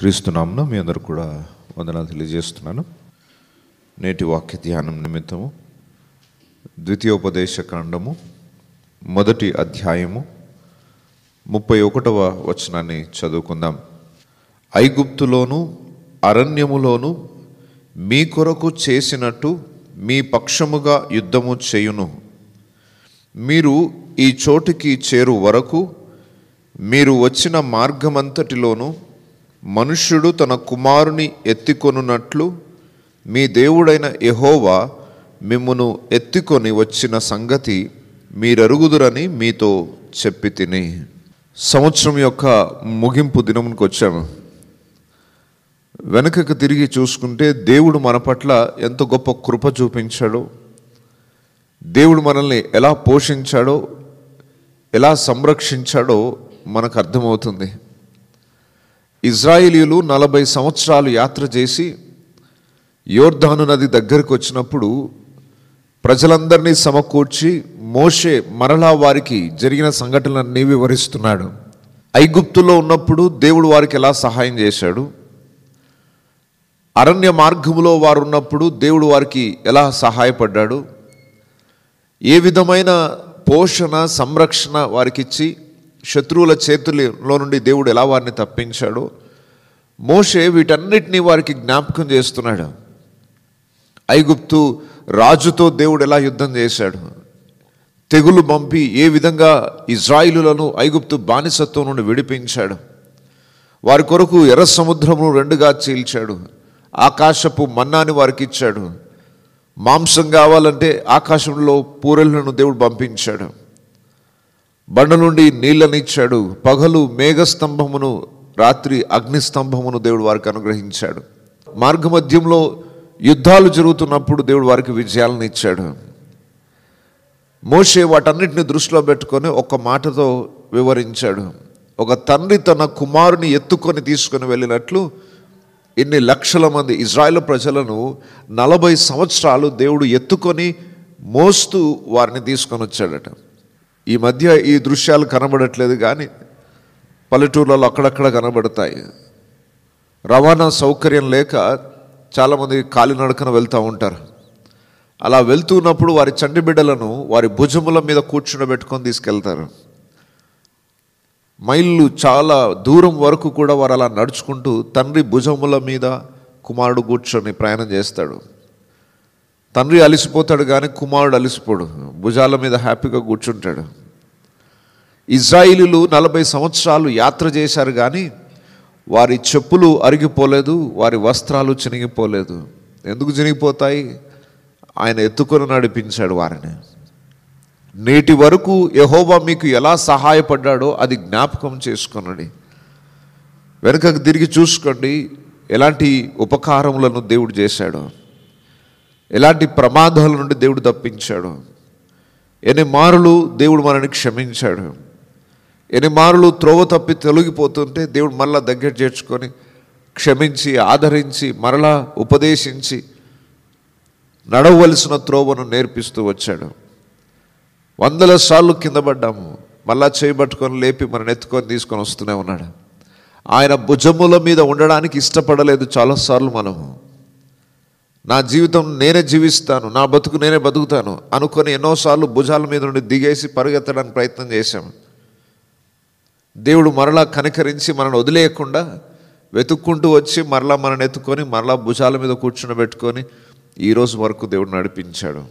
క్రీస్తునామున మీ అందరు కూడా వందనాలు తెలియజేస్తున్నాను నేటి వాక్య ధ్యానం నిమిత్తము ద్వితీయోపదేశ కాండము మొదటి అధ్యాయము ముప్పై ఒకటవ వచనాన్ని చదువుకుందాం ఐగుప్తులోను అరణ్యములోను మీ కొరకు చేసినట్టు మీ పక్షముగా యుద్ధము చేయును మీరు ఈ చోటికి చేరు వరకు మీరు వచ్చిన మార్గమంతటిలోనూ మనుష్యుడు తన కుమారుని ఎత్తికొనున్నట్లు మీ దేవుడైన ఎహోవా మిమ్మును ఎత్తికొని వచ్చిన సంగతి మీరరుగుదురని మీతో చెప్పి తిని సంవత్సరం యొక్క ముగింపు దినమునికి వచ్చాము వెనుకకు తిరిగి చూసుకుంటే దేవుడు మన పట్ల ఎంత గొప్ప కృప చూపించాడో దేవుడు మనల్ని ఎలా పోషించాడో ఎలా సంరక్షించాడో మనకు అర్థమవుతుంది ఇజ్రాయేలీలు నలభై సంవత్సరాలు యాత్ర చేసి యోర్ధాను నది దగ్గరకు వచ్చినప్పుడు ప్రజలందరినీ సమకూర్చి మోషే మరలా వారికి జరిగిన సంఘటనలన్నీ వివరిస్తున్నాడు ఐగుప్తులో ఉన్నప్పుడు దేవుడు వారికి ఎలా సహాయం చేశాడు అరణ్య మార్గములో వారు ఉన్నప్పుడు దేవుడు వారికి ఎలా సహాయపడ్డాడు ఏ విధమైన పోషణ సంరక్షణ వారికిచ్చి శత్రువుల చేతుల్లో నుండి దేవుడు ఎలా వారిని తప్పించాడో మోషే వీటన్నిటినీ వారికి జ్ఞాపకం చేస్తున్నాడు ఐగుప్తు రాజుతో దేవుడు ఎలా యుద్ధం చేశాడు తెగులు పంపి ఏ విధంగా ఇజ్రాయిలులను ఐగుప్తు బానిసత్వం నుండి విడిపించాడు వారి కొరకు ఎర్ర సముద్రమును రెండుగా చీల్చాడు ఆకాశపు మన్నాని వారికి ఇచ్చాడు మాంసం కావాలంటే ఆకాశంలో పూరలను దేవుడు పంపించాడు బండ నుండి నీళ్ళనిచ్చాడు పగలు మేఘస్తంభమును రాత్రి అగ్నిస్తంభమును దేవుడు వారికి అనుగ్రహించాడు మార్గమధ్యంలో యుద్ధాలు జరుగుతున్నప్పుడు దేవుడు వారికి విజయాలను ఇచ్చాడు మోషే వాటన్నిటిని దృష్టిలో పెట్టుకొని ఒక మాటతో వివరించాడు ఒక తండ్రి తన కుమారుని ఎత్తుకొని తీసుకొని వెళ్ళినట్లు ఇన్ని లక్షల మంది ఇజ్రాయెల్ ప్రజలను నలభై సంవత్సరాలు దేవుడు ఎత్తుకొని మోస్తూ వారిని తీసుకొని వచ్చాడట ఈ మధ్య ఈ దృశ్యాలు కనబడట్లేదు కానీ పల్లెటూర్లలో అక్కడక్కడ కనబడతాయి రవాణా సౌకర్యం లేక చాలామంది కాలినడకన వెళ్తూ ఉంటారు అలా వెళ్తున్నప్పుడు వారి చండి బిడ్డలను వారి భుజముల మీద కూర్చుండబెట్టుకొని తీసుకెళ్తారు మైళ్ళు చాలా దూరం వరకు కూడా వారు అలా నడుచుకుంటూ తండ్రి భుజముల మీద కుమారుడు కూర్చొని ప్రయాణం చేస్తాడు తండ్రి అలిసిపోతాడు కానీ కుమారుడు అలిసిపోడు భుజాల మీద హ్యాపీగా కూర్చుంటాడు ఇజ్రాయిలీలు నలభై సంవత్సరాలు యాత్ర చేశారు కానీ వారి చెప్పులు అరిగిపోలేదు వారి వస్త్రాలు చినిగిపోలేదు ఎందుకు చినిగిపోతాయి ఆయన ఎత్తుకొని నడిపించాడు వారిని నేటి వరకు యహోబా మీకు ఎలా సహాయపడ్డాడో అది జ్ఞాపకం చేసుకొనండి వెనుకకు తిరిగి చూసుకోండి ఎలాంటి ఉపకారములను దేవుడు చేశాడు ఎలాంటి ప్రమాదాల నుండి దేవుడు తప్పించాడు ఎన్ని మారులు దేవుడు మనని క్షమించాడు ఎన్నిమారులు త్రోవ తప్పి తొలగిపోతుంటే దేవుడు మళ్ళా దగ్గర చేర్చుకొని క్షమించి ఆదరించి మరలా ఉపదేశించి నడవలసిన త్రోవను నేర్పిస్తూ వచ్చాడు వందల సార్లు కింద పడ్డాము మళ్ళా చేయబట్టుకొని లేపి మనం ఎత్తుకొని తీసుకొని వస్తూనే ఉన్నాడు ఆయన భుజముల మీద ఉండడానికి ఇష్టపడలేదు చాలాసార్లు మనము నా జీవితం నేనే జీవిస్తాను నా బతుకు నేనే బతుకుతాను అనుకొని ఎన్నోసార్లు భుజాల మీద నుండి దిగేసి పరుగెత్తడానికి ప్రయత్నం చేశాము దేవుడు మరలా కనికరించి మనల్ని వదిలేయకుండా వెతుక్కుంటూ వచ్చి మరలా మనని ఎత్తుకొని మరలా భుజాల మీద కూర్చునబెట్టుకొని ఈరోజు వరకు దేవుడు నడిపించాడు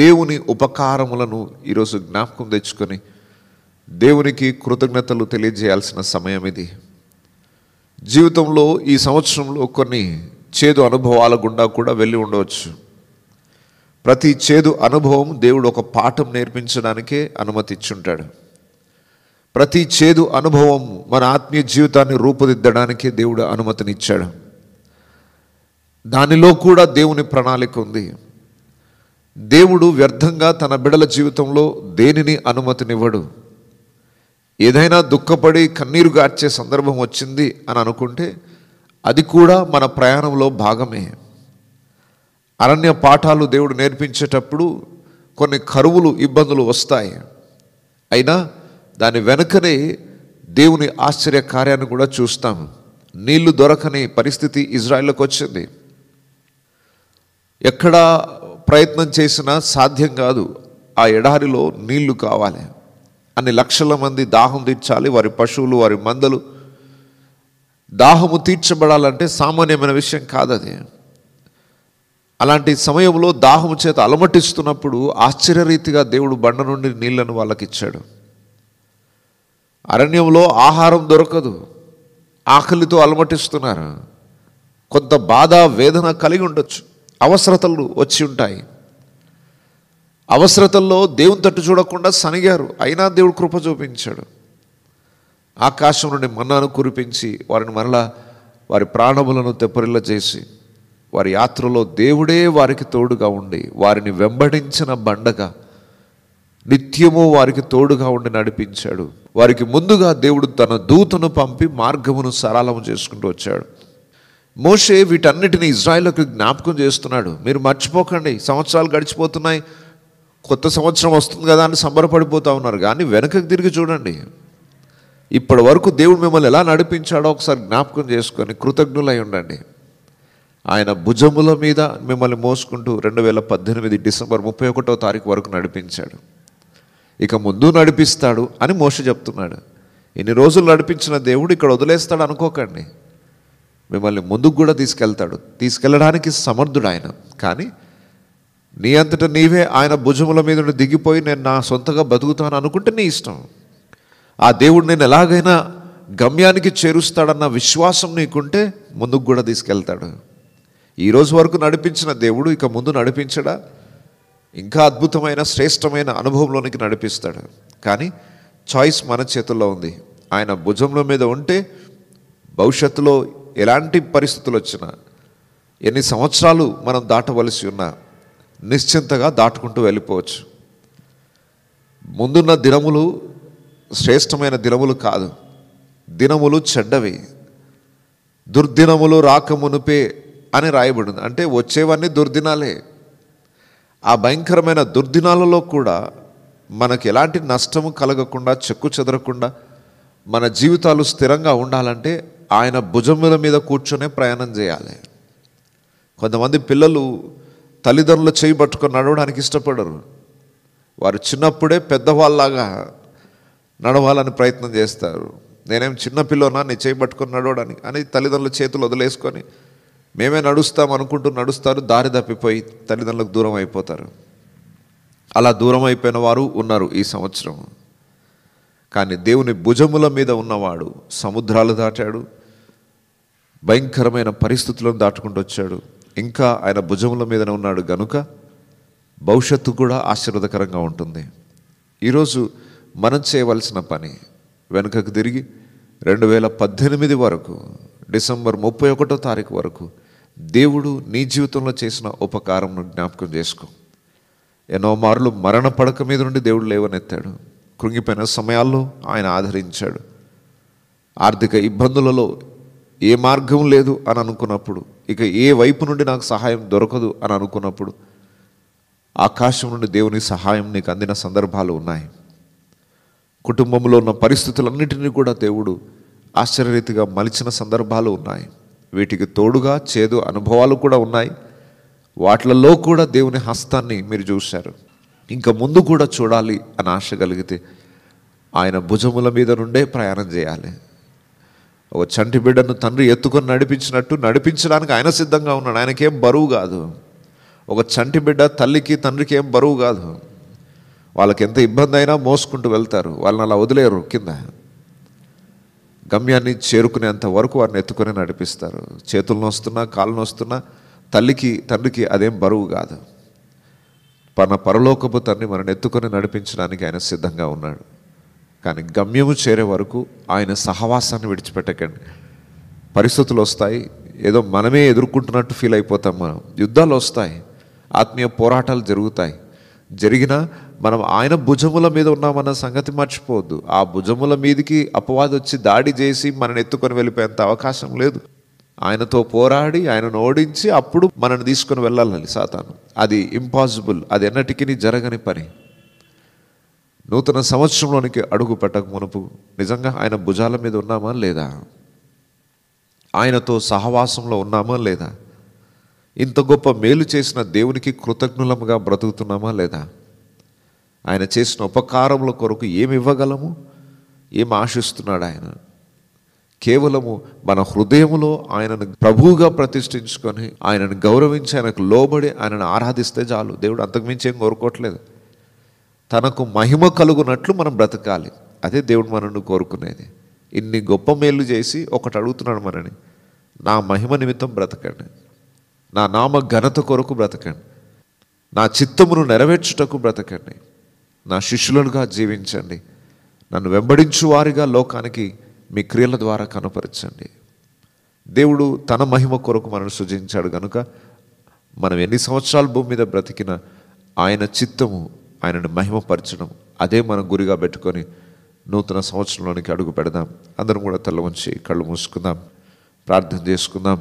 దేవుని ఉపకారములను ఈరోజు జ్ఞాపకం తెచ్చుకొని దేవునికి కృతజ్ఞతలు తెలియజేయాల్సిన సమయం ఇది జీవితంలో ఈ సంవత్సరంలో కొన్ని చేదు అనుభవాల గుండా కూడా వెళ్ళి ఉండవచ్చు ప్రతి చేదు అనుభవం దేవుడు ఒక పాఠం నేర్పించడానికే అనుమతిచ్చుంటాడు ప్రతి చేదు అనుభవం మన ఆత్మీయ జీవితాన్ని రూపుదిద్దడానికి దేవుడు అనుమతినిచ్చాడు దానిలో కూడా దేవుని ప్రణాళిక ఉంది దేవుడు వ్యర్థంగా తన బిడల జీవితంలో దేనిని అనుమతినివ్వడు ఏదైనా దుఃఖపడి కన్నీరు గార్చే సందర్భం వచ్చింది అని అనుకుంటే అది కూడా మన ప్రయాణంలో భాగమే అరణ్య పాఠాలు దేవుడు నేర్పించేటప్పుడు కొన్ని కరువులు ఇబ్బందులు వస్తాయి అయినా దాని వెనుకనే దేవుని ఆశ్చర్య కార్యాన్ని కూడా చూస్తాం నీళ్లు దొరకని పరిస్థితి ఇజ్రాయెల్లోకి వచ్చింది ఎక్కడ ప్రయత్నం చేసినా సాధ్యం కాదు ఆ ఎడారిలో నీళ్లు కావాలి అన్ని లక్షల మంది దాహం తీర్చాలి వారి పశువులు వారి మందలు దాహము తీర్చబడాలంటే సామాన్యమైన విషయం కాదది అలాంటి సమయంలో దాహము చేత అలమటిస్తున్నప్పుడు ఆశ్చర్యరీతిగా దేవుడు బండ నుండి నీళ్లను వాళ్ళకిచ్చాడు అరణ్యంలో ఆహారం దొరకదు ఆకలితో అలమటిస్తున్నారు కొంత బాధ వేదన కలిగి ఉండొచ్చు అవసరతలు వచ్చి ఉంటాయి అవసరతల్లో దేవుని తట్టు చూడకుండా సనిగారు అయినా దేవుడు కృప చూపించాడు ఆకాశం నుండి మన్నాను కురిపించి వారిని మరలా వారి ప్రాణములను తెప్పరిల్ల చేసి వారి యాత్రలో దేవుడే వారికి తోడుగా ఉండి వారిని వెంబడించిన బండగా నిత్యము వారికి తోడుగా ఉండి నడిపించాడు వారికి ముందుగా దేవుడు తన దూతను పంపి మార్గమును సరళము చేసుకుంటూ వచ్చాడు మోషే వీటన్నిటిని ఇజ్రాయెల్కు జ్ఞాపకం చేస్తున్నాడు మీరు మర్చిపోకండి సంవత్సరాలు గడిచిపోతున్నాయి కొత్త సంవత్సరం వస్తుంది కదా అని సంబరపడిపోతూ ఉన్నారు కానీ వెనకకు తిరిగి చూడండి ఇప్పటి వరకు దేవుడు మిమ్మల్ని ఎలా నడిపించాడో ఒకసారి జ్ఞాపకం చేసుకొని కృతజ్ఞులై ఉండండి ఆయన భుజముల మీద మిమ్మల్ని మోసుకుంటూ రెండు వేల పద్దెనిమిది డిసెంబర్ ముప్పై ఒకటో తారీఖు వరకు నడిపించాడు ఇక ముందు నడిపిస్తాడు అని మోస చెప్తున్నాడు ఇన్ని రోజులు నడిపించిన దేవుడు ఇక్కడ వదిలేస్తాడు అనుకోకండి మిమ్మల్ని ముందుకు కూడా తీసుకెళ్తాడు తీసుకెళ్ళడానికి సమర్థుడు ఆయన కానీ నీ అంతటా నీవే ఆయన భుజముల మీద దిగిపోయి నేను నా సొంతగా బతుకుతాను అనుకుంటే నీ ఇష్టం ఆ దేవుడు నేను ఎలాగైనా గమ్యానికి చేరుస్తాడన్న విశ్వాసం నీకుంటే ముందుకు కూడా తీసుకెళ్తాడు ఈరోజు వరకు నడిపించిన దేవుడు ఇక ముందు నడిపించడా ఇంకా అద్భుతమైన శ్రేష్టమైన అనుభవంలోనికి నడిపిస్తాడు కానీ చాయిస్ మన చేతుల్లో ఉంది ఆయన భుజంలో మీద ఉంటే భవిష్యత్తులో ఎలాంటి పరిస్థితులు వచ్చినా ఎన్ని సంవత్సరాలు మనం దాటవలసి ఉన్నా నిశ్చింతగా దాటుకుంటూ వెళ్ళిపోవచ్చు ముందున్న దినములు శ్రేష్టమైన దినములు కాదు దినములు చెడ్డవి దుర్దినములు రాకమునుపే అని రాయబడింది అంటే వచ్చేవన్నీ దుర్దినాలే ఆ భయంకరమైన దుర్దినాలలో కూడా మనకు ఎలాంటి నష్టము కలగకుండా చెక్కు చెదరకుండా మన జీవితాలు స్థిరంగా ఉండాలంటే ఆయన భుజముల మీద కూర్చొనే ప్రయాణం చేయాలి కొంతమంది పిల్లలు తల్లిదండ్రులు చేయి పట్టుకొని నడవడానికి ఇష్టపడరు వారు చిన్నప్పుడే పెద్దవాళ్ళలాగా నడవాలని ప్రయత్నం చేస్తారు నేనేం పిల్లోనా నీ చేయి పట్టుకొని నడవడానికి అని తల్లిదండ్రుల చేతులు వదిలేసుకొని మేమే నడుస్తాం అనుకుంటూ నడుస్తారు దారి తప్పిపోయి తల్లిదండ్రులకు దూరం అయిపోతారు అలా దూరం అయిపోయిన వారు ఉన్నారు ఈ సంవత్సరం కానీ దేవుని భుజముల మీద ఉన్నవాడు సముద్రాలు దాటాడు భయంకరమైన పరిస్థితులను దాటుకుంటూ వచ్చాడు ఇంకా ఆయన భుజముల మీదనే ఉన్నాడు గనుక భవిష్యత్తు కూడా ఆశీర్వదకరంగా ఉంటుంది ఈరోజు మనం చేయవలసిన పని వెనుకకు తిరిగి రెండు వేల పద్దెనిమిది వరకు డిసెంబర్ ముప్పై ఒకటో తారీఖు వరకు దేవుడు నీ జీవితంలో చేసిన ఉపకారంను జ్ఞాపకం చేసుకో ఎన్నో మార్లు మరణ పడక మీద నుండి దేవుడు లేవనెత్తాడు కృంగిపోయిన సమయాల్లో ఆయన ఆదరించాడు ఆర్థిక ఇబ్బందులలో ఏ మార్గం లేదు అని అనుకున్నప్పుడు ఇక ఏ వైపు నుండి నాకు సహాయం దొరకదు అని అనుకున్నప్పుడు ఆకాశం నుండి దేవుని సహాయం నీకు అందిన సందర్భాలు ఉన్నాయి కుటుంబంలో ఉన్న పరిస్థితులన్నింటినీ కూడా దేవుడు ఆశ్చర్యరీతిగా మలిచిన సందర్భాలు ఉన్నాయి వీటికి తోడుగా చేదు అనుభవాలు కూడా ఉన్నాయి వాటిలలో కూడా దేవుని హస్తాన్ని మీరు చూశారు ఇంకా ముందు కూడా చూడాలి అని ఆశ కలిగితే ఆయన భుజముల మీద నుండే ప్రయాణం చేయాలి ఒక చంటి బిడ్డను తండ్రి ఎత్తుకొని నడిపించినట్టు నడిపించడానికి ఆయన సిద్ధంగా ఉన్నాడు ఆయనకేం బరువు కాదు ఒక చంటి బిడ్డ తల్లికి తండ్రికి ఏం బరువు కాదు వాళ్ళకి ఎంత ఇబ్బంది అయినా మోసుకుంటూ వెళ్తారు వాళ్ళని అలా వదిలేరు కింద గమ్యాన్ని చేరుకునేంత వరకు వారిని ఎత్తుకొని నడిపిస్తారు చేతులు నొస్తున్నా కాళ్ళు నొస్తున్నా తల్లికి తండ్రికి అదేం బరువు కాదు మన పరలోకపు తండ్రి మనని ఎత్తుకొని నడిపించడానికి ఆయన సిద్ధంగా ఉన్నాడు కానీ గమ్యము చేరే వరకు ఆయన సహవాసాన్ని విడిచిపెట్టకండి పరిస్థితులు వస్తాయి ఏదో మనమే ఎదుర్కొంటున్నట్టు ఫీల్ అయిపోతాం మనం యుద్ధాలు వస్తాయి ఆత్మీయ పోరాటాలు జరుగుతాయి జరిగిన మనం ఆయన భుజముల మీద ఉన్నామన్న సంగతి మర్చిపోవద్దు ఆ భుజముల మీదకి అపవాది వచ్చి దాడి చేసి మనని ఎత్తుకొని వెళ్ళిపోయేంత అవకాశం లేదు ఆయనతో పోరాడి ఆయనను ఓడించి అప్పుడు మనని తీసుకుని వెళ్ళాలని సాతాను అది ఇంపాసిబుల్ అది ఎన్నటికీ జరగని పని నూతన సంవత్సరంలోనికి అడుగు పెట్టక మునుపు నిజంగా ఆయన భుజాల మీద ఉన్నామా లేదా ఆయనతో సహవాసంలో ఉన్నామా లేదా ఇంత గొప్ప మేలు చేసిన దేవునికి కృతజ్ఞులముగా బ్రతుకుతున్నామా లేదా ఆయన చేసిన ఉపకారముల కొరకు ఏమి ఇవ్వగలము ఏం ఆశిస్తున్నాడు ఆయన కేవలము మన హృదయములో ఆయనను ప్రభువుగా ప్రతిష్ఠించుకొని ఆయనను గౌరవించి ఆయనకు లోబడి ఆయనను ఆరాధిస్తే చాలు దేవుడు అంతకుమించి ఏం కోరుకోవట్లేదు తనకు మహిమ కలుగునట్లు మనం బ్రతకాలి అదే దేవుడు మనను కోరుకునేది ఇన్ని గొప్ప మేలు చేసి ఒకటి అడుగుతున్నాడు మనని నా మహిమ నిమిత్తం బ్రతకండి నా నామ ఘనత కొరకు బ్రతకండి నా చిత్తమును నెరవేర్చుటకు బ్రతకండి నా శిష్యులుగా జీవించండి నన్ను వెంబడించు వారిగా లోకానికి మీ క్రియల ద్వారా కనపరచండి దేవుడు తన మహిమ కొరకు మనల్ని సృజించాడు కనుక మనం ఎన్ని సంవత్సరాలు భూమి మీద బ్రతికిన ఆయన చిత్తము ఆయనను మహిమపరచడం అదే మనం గురిగా పెట్టుకొని నూతన సంవత్సరంలోనికి అడుగు పెడదాం అందరం కూడా తెల్లవంచి ఉంచి కళ్ళు మూసుకుందాం ప్రార్థన చేసుకుందాం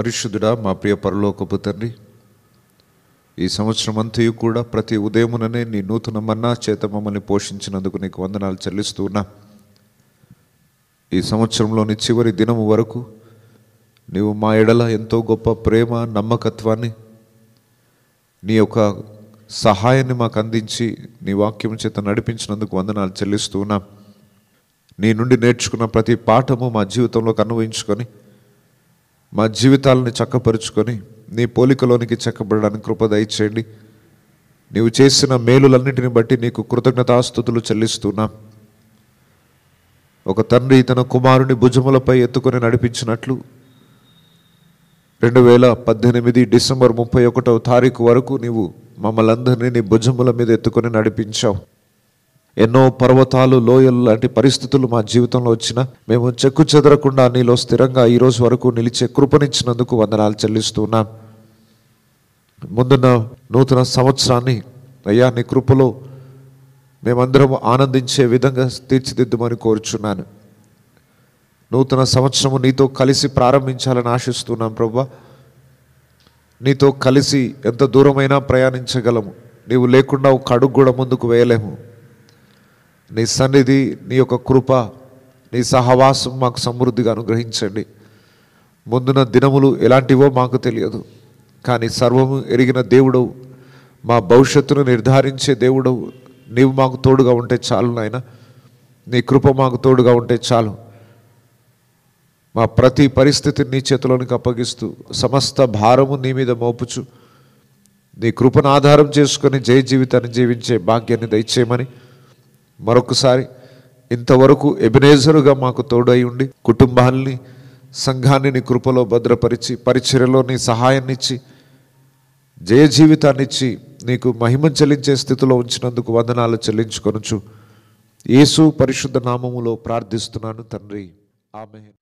పరిశుద్ధుడా మా ప్రియ పరలోకపు తండ్రి ఈ సంవత్సరం అంతయు కూడా ప్రతి ఉదయముననే నీ నూతన మన్నా చేత మమ్మల్ని పోషించినందుకు నీకు వందనాలు చెల్లిస్తూ ఉన్నా ఈ సంవత్సరంలోని చివరి దినము వరకు నీవు మా ఎడల ఎంతో గొప్ప ప్రేమ నమ్మకత్వాన్ని నీ యొక్క సహాయాన్ని మాకు అందించి నీ వాక్యం చేత నడిపించినందుకు వందనాలు చెల్లిస్తూ ఉన్నా నీ నుండి నేర్చుకున్న ప్రతి పాఠము మా జీవితంలోకి అనుభవించుకొని మా జీవితాలని చక్కపరుచుకొని నీ పోలికలోనికి చక్కబడడానికి కృప దయచేయండి నీవు చేసిన మేలులన్నిటిని బట్టి నీకు కృతజ్ఞతాస్థుతులు చెల్లిస్తున్నాం ఒక తండ్రి తన కుమారుని భుజములపై ఎత్తుకొని నడిపించినట్లు రెండు వేల పద్దెనిమిది డిసెంబర్ ముప్పై ఒకటవ తారీఖు వరకు నీవు మమ్మల్ందరినీ నీ భుజముల మీద ఎత్తుకొని నడిపించావు ఎన్నో పర్వతాలు లోయలు లాంటి పరిస్థితులు మా జీవితంలో వచ్చిన మేము చెక్కు చెదరకుండా నీలో స్థిరంగా ఈరోజు వరకు నిలిచే కృపనిచ్చినందుకు వందనాలు చెల్లిస్తున్నాం ముందున్న నూతన సంవత్సరాన్ని అయ్యా నీ కృపలో మేమందరం ఆనందించే విధంగా తీర్చిదిద్దుమని కోరుచున్నాను నూతన సంవత్సరము నీతో కలిసి ప్రారంభించాలని ఆశిస్తున్నాం ప్రభా నీతో కలిసి ఎంత దూరమైనా ప్రయాణించగలము నీవు లేకుండా ఒక అడుగు కూడా ముందుకు వేయలేము నీ సన్నిధి నీ యొక్క కృప నీ సహవాసం మాకు సమృద్ధిగా అనుగ్రహించండి ముందున దినములు ఎలాంటివో మాకు తెలియదు కానీ సర్వము ఎరిగిన దేవుడవు మా భవిష్యత్తును నిర్ధారించే దేవుడవు నీవు మాకు తోడుగా ఉంటే చాలు నాయన నీ కృప మాకు తోడుగా ఉంటే చాలు మా ప్రతి పరిస్థితిని నీ చేతిలోనికి అప్పగిస్తూ సమస్త భారము నీ మీద మోపుచు నీ కృపను ఆధారం చేసుకొని జయ జీవితాన్ని జీవించే భాగ్యాన్ని దయచేయమని మరొకసారి ఇంతవరకు ఎబినేజరుగా మాకు తోడై ఉండి కుటుంబాన్ని సంఘాన్ని నీ కృపలో భద్రపరిచి పరిచర్యలో నీ సహాయాన్నిచ్చి జయ జీవితాన్నిచ్చి నీకు మహిమ చెల్లించే స్థితిలో ఉంచినందుకు వందనాలు చెల్లించుకొనుచు యేసు పరిశుద్ధ నామములో ప్రార్థిస్తున్నాను తండ్రి ఆమె